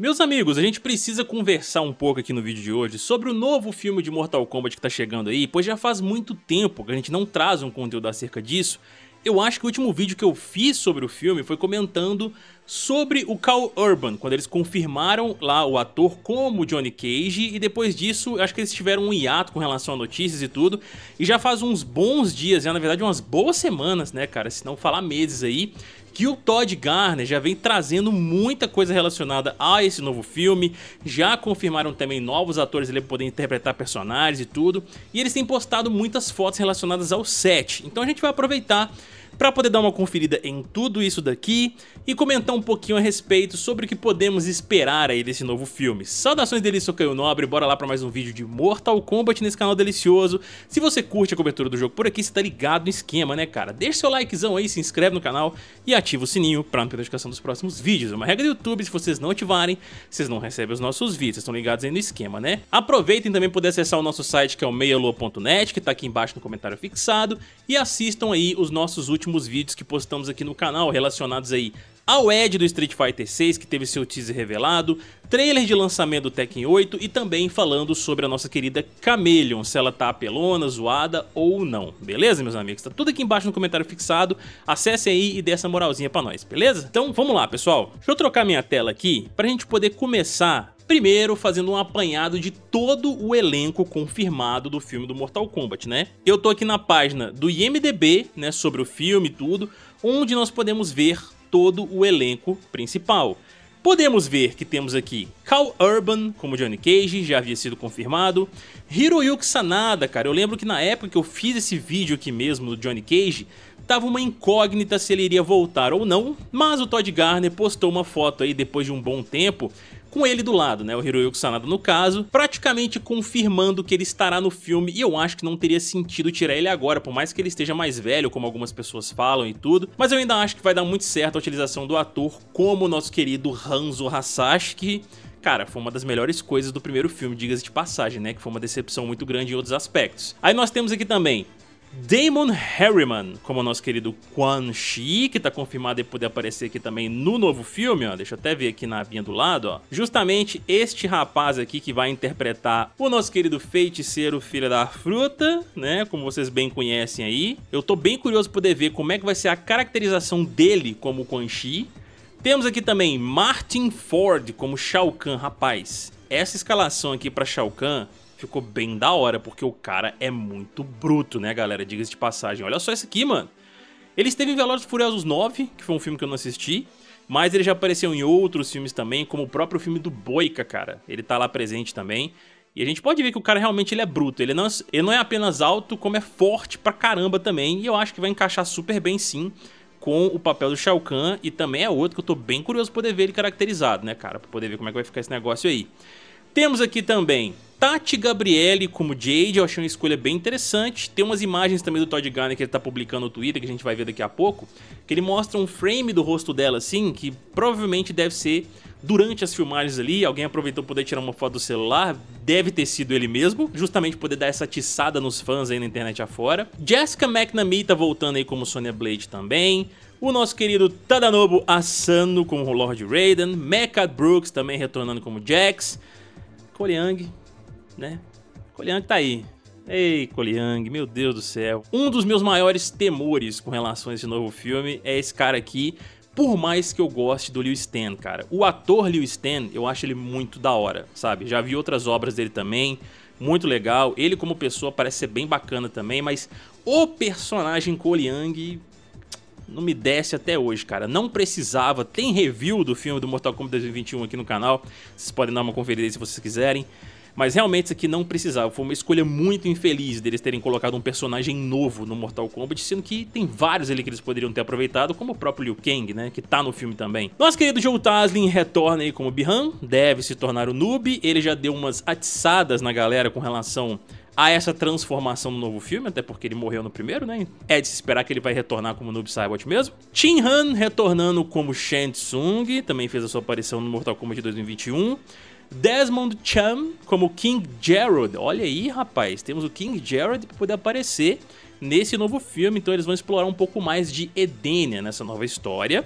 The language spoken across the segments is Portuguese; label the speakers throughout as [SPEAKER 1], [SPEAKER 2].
[SPEAKER 1] Meus amigos, a gente precisa conversar um pouco aqui no vídeo de hoje sobre o novo filme de Mortal Kombat que tá chegando aí, pois já faz muito tempo que a gente não traz um conteúdo acerca disso. Eu acho que o último vídeo que eu fiz sobre o filme foi comentando sobre o Cal Urban, quando eles confirmaram lá o ator como Johnny Cage e depois disso, acho que eles tiveram um hiato com relação a notícias e tudo. E já faz uns bons dias, já né? na verdade umas boas semanas, né, cara, se não falar meses aí, que o Todd Garner já vem trazendo muita coisa relacionada a esse novo filme. Já confirmaram também novos atores ele poder interpretar personagens e tudo. E eles têm postado muitas fotos relacionadas ao set. Então a gente vai aproveitar para poder dar uma conferida em tudo isso daqui e comentar um pouquinho a respeito sobre o que podemos esperar aí desse novo filme. Saudações dele, sou Caio Nobre, bora lá para mais um vídeo de Mortal Kombat nesse canal delicioso. Se você curte a cobertura do jogo por aqui, você tá ligado no esquema, né cara? Deixa seu likezão aí, se inscreve no canal e ativa o sininho pra não perder a notificação dos próximos vídeos. É uma regra do YouTube, se vocês não ativarem, vocês não recebem os nossos vídeos, vocês estão ligados aí no esquema, né? Aproveitem também poder acessar o nosso site que é o meialua.net, que tá aqui embaixo no comentário fixado, e assistam aí os nossos últimos últimos vídeos que postamos aqui no canal relacionados aí ao Ed do Street Fighter 6 que teve seu teaser revelado, trailer de lançamento do Tekken 8 e também falando sobre a nossa querida Chameleon, se ela tá apelona, zoada ou não, beleza meus amigos? Tá tudo aqui embaixo no comentário fixado, acesse aí e dê essa moralzinha pra nós, beleza? Então vamos lá pessoal, deixa eu trocar minha tela aqui pra gente poder começar Primeiro, fazendo um apanhado de todo o elenco confirmado do filme do Mortal Kombat, né? Eu tô aqui na página do IMDB, né, sobre o filme e tudo, onde nós podemos ver todo o elenco principal. Podemos ver que temos aqui Cal Urban como Johnny Cage, já havia sido confirmado. Hiroyuki Sanada, cara, eu lembro que na época que eu fiz esse vídeo aqui mesmo do Johnny Cage, tava uma incógnita se ele iria voltar ou não, mas o Todd Garner postou uma foto aí depois de um bom tempo com ele do lado, né, o Hiroyuki Sanada no caso, praticamente confirmando que ele estará no filme e eu acho que não teria sentido tirar ele agora, por mais que ele esteja mais velho, como algumas pessoas falam e tudo, mas eu ainda acho que vai dar muito certo a utilização do ator como o nosso querido Hanzo Hasashi, que cara, foi uma das melhores coisas do primeiro filme, diga-se de passagem, né? Que foi uma decepção muito grande em outros aspectos. Aí nós temos aqui também Damon Harriman, como nosso querido Quan Chi, que tá confirmado e poder aparecer aqui também no novo filme, ó. Deixa eu até ver aqui na abinha do lado, ó. Justamente este rapaz aqui que vai interpretar o nosso querido feiticeiro filho da fruta, né? Como vocês bem conhecem aí. Eu tô bem curioso poder ver como é que vai ser a caracterização dele como Quan Chi. Temos aqui também Martin Ford como Shao Kahn, rapaz. Essa escalação aqui para Shao Kahn ficou bem da hora, porque o cara é muito bruto, né, galera? Diga-se de passagem. Olha só esse aqui, mano. Ele esteve em Velozes e Furiosos 9, que foi um filme que eu não assisti, mas ele já apareceu em outros filmes também, como o próprio filme do Boica, cara. Ele tá lá presente também. E a gente pode ver que o cara realmente ele é bruto, ele não, é, ele não é apenas alto, como é forte pra caramba também, e eu acho que vai encaixar super bem sim com o papel do Shao Kahn, e também é outro que eu tô bem curioso pra poder ver ele caracterizado, né, cara, pra poder ver como é que vai ficar esse negócio aí. Temos aqui também Tati Gabriele como Jade, eu achei uma escolha bem interessante. Tem umas imagens também do Todd Garner que ele tá publicando no Twitter, que a gente vai ver daqui a pouco, que ele mostra um frame do rosto dela assim, que provavelmente deve ser durante as filmagens ali, alguém aproveitou poder tirar uma foto do celular, deve ter sido ele mesmo, justamente poder dar essa tiçada nos fãs aí na internet afora. Jessica McNamee tá voltando aí como Sonya Blade também. O nosso querido Tadanobu Asano como Lord Raiden, Mecca Brooks também retornando como Jax. Coliang, né? Coliang tá aí. Ei, Coliang, meu Deus do céu. Um dos meus maiores temores com relação a esse novo filme é esse cara aqui, por mais que eu goste do Liu Stan, cara. O ator Liu Stan, eu acho ele muito da hora, sabe? Já vi outras obras dele também, muito legal. Ele como pessoa parece ser bem bacana também, mas o personagem Coliang não me desce até hoje, cara. Não precisava. Tem review do filme do Mortal Kombat 2021 aqui no canal. Vocês podem dar uma conferida se vocês quiserem. Mas realmente isso aqui não precisava. Foi uma escolha muito infeliz deles terem colocado um personagem novo no Mortal Kombat, sendo que tem vários ali que eles poderiam ter aproveitado, como o próprio Liu Kang, né? Que tá no filme também. Nosso querido Joe Taslin retorna aí como Bihan, deve se tornar o noob. Ele já deu umas atiçadas na galera com relação Há essa transformação no novo filme, até porque ele morreu no primeiro, né? É de se esperar que ele vai retornar como Noob Saibot mesmo. Shin Han retornando como Shang Tsung, também fez a sua aparição no Mortal Kombat de 2021. Desmond Chan como King Jared. Olha aí, rapaz, temos o King Jared para poder aparecer nesse novo filme, então eles vão explorar um pouco mais de Edenia nessa nova história.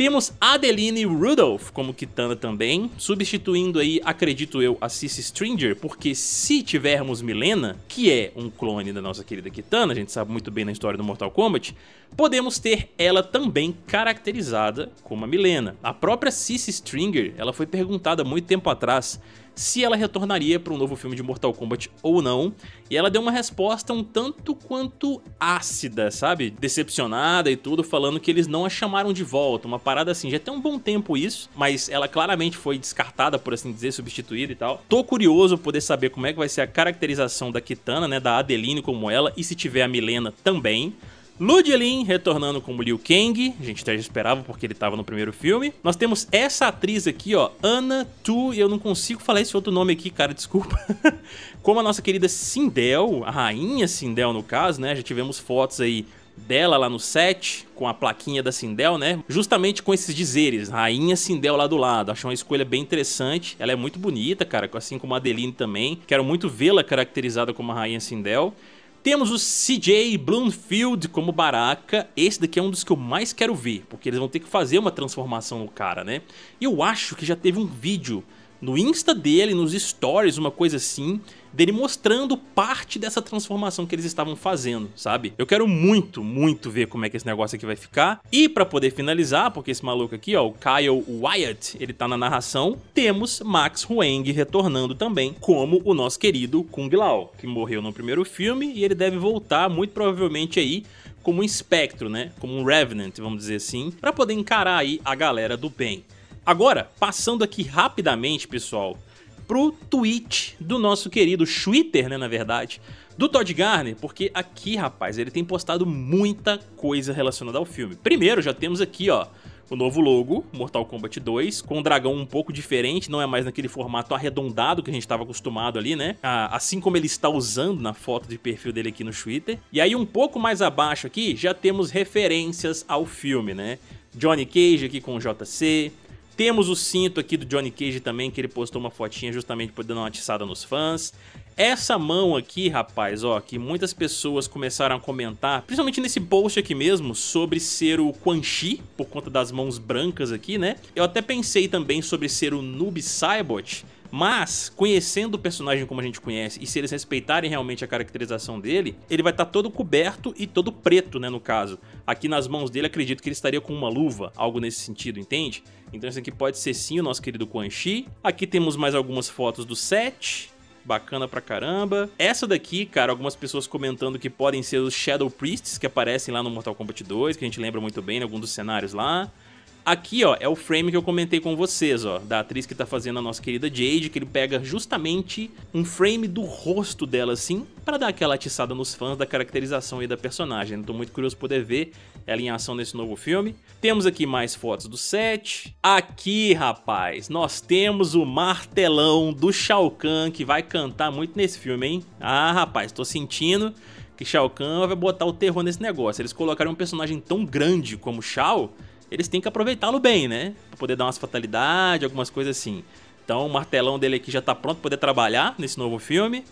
[SPEAKER 1] Temos Adeline Rudolph como Kitana também, substituindo aí, acredito eu, a Cissy Stringer, porque se tivermos Milena, que é um clone da nossa querida Kitana, a gente sabe muito bem na história do Mortal Kombat, podemos ter ela também caracterizada como a Milena. A própria Cissy Stringer, ela foi perguntada muito tempo atrás se ela retornaria para um novo filme de Mortal Kombat ou não. E ela deu uma resposta um tanto quanto ácida, sabe? Decepcionada e tudo, falando que eles não a chamaram de volta. Uma parada assim, já tem um bom tempo isso, mas ela claramente foi descartada, por assim dizer, substituída e tal. Tô curioso poder saber como é que vai ser a caracterização da Kitana, né? Da Adeline como ela, e se tiver a Milena também. Ludilin retornando como Liu Kang, a gente até já esperava porque ele estava no primeiro filme. Nós temos essa atriz aqui, ó, Anna Tu, eu não consigo falar esse outro nome aqui, cara, desculpa. como a nossa querida Sindel, a rainha Sindel no caso, né? Já tivemos fotos aí dela lá no set, com a plaquinha da Sindel, né? Justamente com esses dizeres, Rainha Sindel lá do lado. Achei uma escolha bem interessante. Ela é muito bonita, cara, assim como a Adeline também. Quero muito vê-la caracterizada como a Rainha Sindel. Temos o CJ Bloomfield como Baraka. Esse daqui é um dos que eu mais quero ver, porque eles vão ter que fazer uma transformação no cara, né? e Eu acho que já teve um vídeo no Insta dele, nos stories, uma coisa assim, dele mostrando parte dessa transformação que eles estavam fazendo, sabe? Eu quero muito, muito ver como é que esse negócio aqui vai ficar. E para poder finalizar, porque esse maluco aqui, ó, o Kyle Wyatt, ele tá na narração, temos Max Huang retornando também, como o nosso querido Kung Lao, que morreu no primeiro filme e ele deve voltar muito provavelmente aí como um espectro, né? Como um revenant, vamos dizer assim, para poder encarar aí a galera do bem. Agora, passando aqui rapidamente, pessoal, pro tweet do nosso querido Twitter, né, na verdade, do Todd Garner, porque aqui, rapaz, ele tem postado muita coisa relacionada ao filme. Primeiro, já temos aqui, ó, o novo logo, Mortal Kombat 2, com um dragão um pouco diferente, não é mais naquele formato arredondado que a gente estava acostumado ali, né? Assim como ele está usando na foto de perfil dele aqui no Twitter. E aí, um pouco mais abaixo aqui, já temos referências ao filme, né? Johnny Cage aqui com o JC, temos o cinto aqui do Johnny Cage também, que ele postou uma fotinha justamente por dar uma atiçada nos fãs. Essa mão aqui, rapaz, ó, que muitas pessoas começaram a comentar, principalmente nesse post aqui mesmo, sobre ser o Quan Chi, por conta das mãos brancas aqui, né? Eu até pensei também sobre ser o Noob Saibot, mas, conhecendo o personagem como a gente conhece, e se eles respeitarem realmente a caracterização dele, ele vai estar tá todo coberto e todo preto, né, no caso. Aqui nas mãos dele, acredito que ele estaria com uma luva, algo nesse sentido, entende? Então isso aqui pode ser sim o nosso querido Quan Chi. Aqui temos mais algumas fotos do set, bacana pra caramba. Essa daqui, cara, algumas pessoas comentando que podem ser os Shadow Priests que aparecem lá no Mortal Kombat 2, que a gente lembra muito bem em né, algum dos cenários lá. Aqui, ó, é o frame que eu comentei com vocês, ó, da atriz que tá fazendo a nossa querida Jade, que ele pega justamente um frame do rosto dela, assim, para dar aquela atiçada nos fãs da caracterização e da personagem. Tô muito curioso poder ver ela em ação nesse novo filme. Temos aqui mais fotos do set. Aqui, rapaz, nós temos o martelão do Shao Kahn, que vai cantar muito nesse filme, hein? Ah, rapaz, tô sentindo que Shao Kahn vai botar o terror nesse negócio. Eles colocaram um personagem tão grande como Shao eles têm que aproveitá-lo bem, né? Pra poder dar umas fatalidades, algumas coisas assim. Então, o martelão dele aqui já tá pronto pra poder trabalhar nesse novo filme.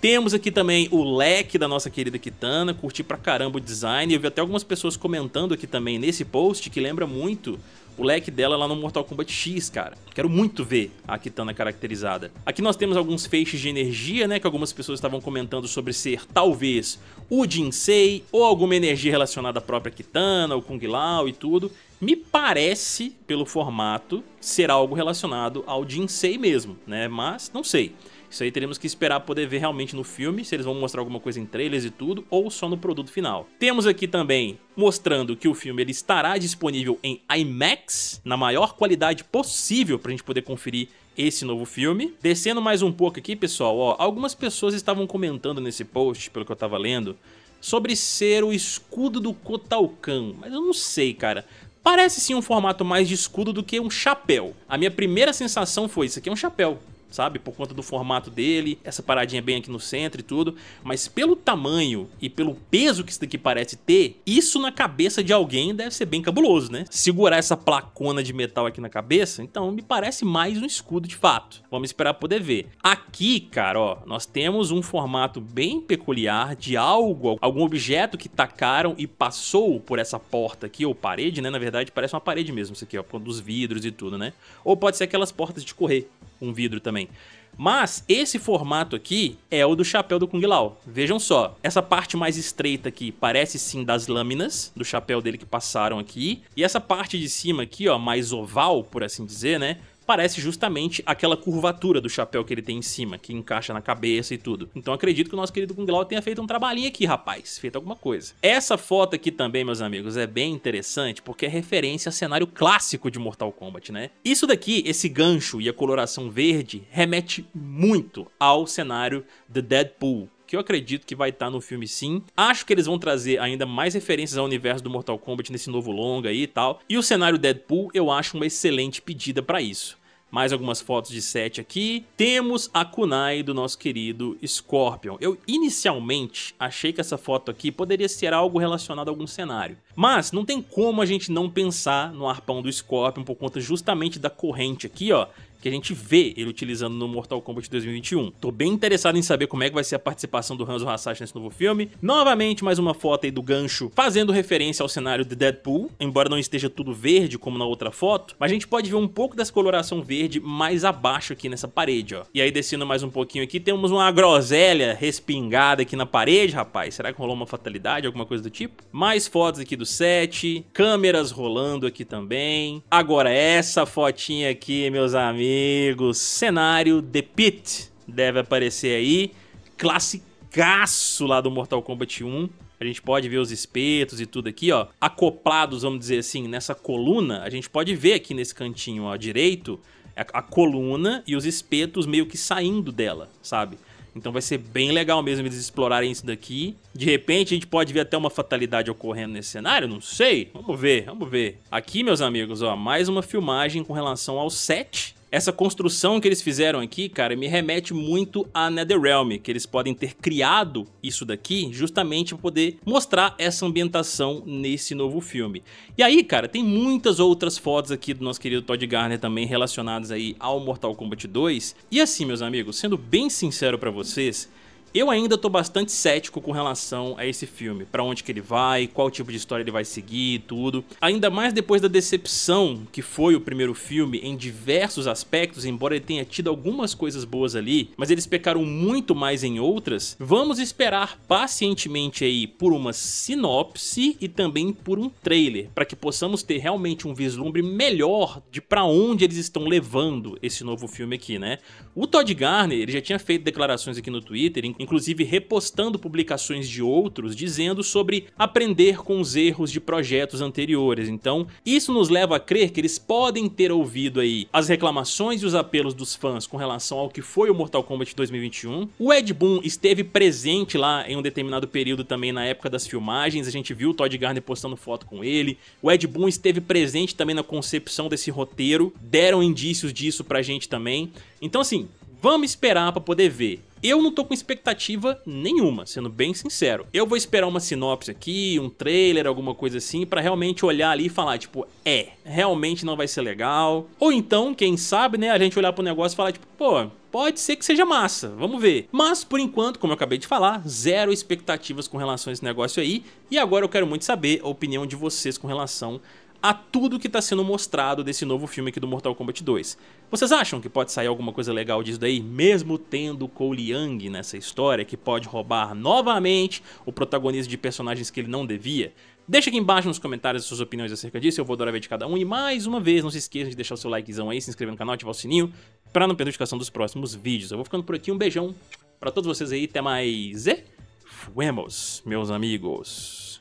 [SPEAKER 1] Temos aqui também o leque da nossa querida Kitana, curti pra caramba o design. Eu vi até algumas pessoas comentando aqui também nesse post que lembra muito o leque dela lá no Mortal Kombat X, cara. Quero muito ver a Kitana caracterizada. Aqui nós temos alguns feixes de energia, né, que algumas pessoas estavam comentando sobre ser talvez o Jinsei ou alguma energia relacionada à própria Kitana, o Kung Lao e tudo. Me parece, pelo formato, ser algo relacionado ao Jinsei mesmo, né? Mas não sei. Isso aí teremos que esperar poder ver realmente no filme, se eles vão mostrar alguma coisa em trailers e tudo, ou só no produto final. Temos aqui também mostrando que o filme ele estará disponível em IMAX, na maior qualidade possível para a gente poder conferir esse novo filme. Descendo mais um pouco aqui, pessoal, ó, algumas pessoas estavam comentando nesse post, pelo que eu estava lendo, sobre ser o escudo do Kotalkan, mas eu não sei, cara. Parece sim um formato mais de escudo do que um chapéu. A minha primeira sensação foi: isso aqui é um chapéu sabe? Por conta do formato dele, essa paradinha bem aqui no centro e tudo. Mas pelo tamanho e pelo peso que isso daqui parece ter, isso na cabeça de alguém deve ser bem cabuloso, né? Segurar essa placona de metal aqui na cabeça, então me parece mais um escudo de fato. Vamos esperar poder ver. Aqui, cara, ó, nós temos um formato bem peculiar de algo, algum objeto que tacaram e passou por essa porta aqui, ou parede, né? Na verdade, parece uma parede mesmo isso aqui, ó, dos vidros e tudo, né? Ou pode ser aquelas portas de correr, um vidro também. Mas esse formato aqui é o do chapéu do Kung Lao. Vejam só, essa parte mais estreita aqui parece sim das lâminas do chapéu dele que passaram aqui. E essa parte de cima aqui, ó, mais oval, por assim dizer, né? parece justamente aquela curvatura do chapéu que ele tem em cima, que encaixa na cabeça e tudo. Então acredito que o nosso querido Kung Lao tenha feito um trabalhinho aqui, rapaz, feito alguma coisa. Essa foto aqui também, meus amigos, é bem interessante porque é referência a cenário clássico de Mortal Kombat, né? Isso daqui, esse gancho e a coloração verde, remete muito ao cenário The Deadpool, que eu acredito que vai estar no filme sim. Acho que eles vão trazer ainda mais referências ao universo do Mortal Kombat nesse novo longa aí e tal. E o cenário Deadpool eu acho uma excelente pedida para isso mais algumas fotos de set aqui. Temos a kunai do nosso querido Scorpion. Eu inicialmente achei que essa foto aqui poderia ser algo relacionado a algum cenário. Mas não tem como a gente não pensar no arpão do Scorpion por conta justamente da corrente aqui, ó, que a gente vê ele utilizando no Mortal Kombat 2021. Tô bem interessado em saber como é que vai ser a participação do Hanzo Hasashi nesse novo filme. Novamente, mais uma foto aí do gancho fazendo referência ao cenário de Deadpool, embora não esteja tudo verde como na outra foto, mas a gente pode ver um pouco dessa coloração verde mais abaixo aqui nessa parede, ó. E aí descendo mais um pouquinho aqui, temos uma groselha respingada aqui na parede, rapaz. Será que rolou uma fatalidade, alguma coisa do tipo? Mais fotos aqui do set, câmeras rolando aqui também. Agora essa fotinha aqui, meus amigos, Amigos, cenário The Pit deve aparecer aí. Classicaço lá do Mortal Kombat 1. A gente pode ver os espetos e tudo aqui, ó. Acoplados, vamos dizer assim, nessa coluna. A gente pode ver aqui nesse cantinho, ó, direito, a, a coluna e os espetos meio que saindo dela, sabe? Então vai ser bem legal mesmo eles explorarem isso daqui. De repente a gente pode ver até uma fatalidade ocorrendo nesse cenário, não sei. Vamos ver, vamos ver. Aqui, meus amigos, ó, mais uma filmagem com relação ao set essa construção que eles fizeram aqui, cara, me remete muito a NetherRealm, que eles podem ter criado isso daqui justamente para poder mostrar essa ambientação nesse novo filme. E aí, cara, tem muitas outras fotos aqui do nosso querido Todd Garner também relacionadas aí ao Mortal Kombat 2. E assim, meus amigos, sendo bem sincero para vocês, eu ainda estou bastante cético com relação a esse filme, para onde que ele vai, qual tipo de história ele vai seguir e tudo. Ainda mais depois da decepção que foi o primeiro filme em diversos aspectos, embora ele tenha tido algumas coisas boas ali, mas eles pecaram muito mais em outras. Vamos esperar pacientemente aí por uma sinopse e também por um trailer, para que possamos ter realmente um vislumbre melhor de para onde eles estão levando esse novo filme aqui, né? O Todd Garner, ele já tinha feito declarações aqui no Twitter, inclusive repostando publicações de outros dizendo sobre aprender com os erros de projetos anteriores. Então, isso nos leva a crer que eles podem ter ouvido aí as reclamações e os apelos dos fãs com relação ao que foi o Mortal Kombat 2021. O Ed Boon esteve presente lá em um determinado período também na época das filmagens, a gente viu o Todd Garner postando foto com ele. O Ed Boon esteve presente também na concepção desse roteiro, deram indícios disso pra gente também. Então assim, Vamos esperar para poder ver. Eu não tô com expectativa nenhuma, sendo bem sincero. Eu vou esperar uma sinopse aqui, um trailer, alguma coisa assim, para realmente olhar ali e falar, tipo, é, realmente não vai ser legal. Ou então, quem sabe, né, a gente olhar pro negócio e falar, tipo, pô, pode ser que seja massa, vamos ver. Mas, por enquanto, como eu acabei de falar, zero expectativas com relação a esse negócio aí. E agora eu quero muito saber a opinião de vocês com relação a tudo que está sendo mostrado desse novo filme aqui do Mortal Kombat 2. Vocês acham que pode sair alguma coisa legal disso daí, mesmo tendo Cole Young nessa história, que pode roubar novamente o protagonismo de personagens que ele não devia? Deixa aqui embaixo nos comentários suas opiniões acerca disso, eu vou adorar ver de cada um. E mais uma vez, não se esqueça de deixar o seu likezão aí, se inscrever no canal, ativar o sininho, para não perder a notificação dos próximos vídeos. Eu vou ficando por aqui, um beijão para todos vocês aí, até mais e fuemos, meus amigos.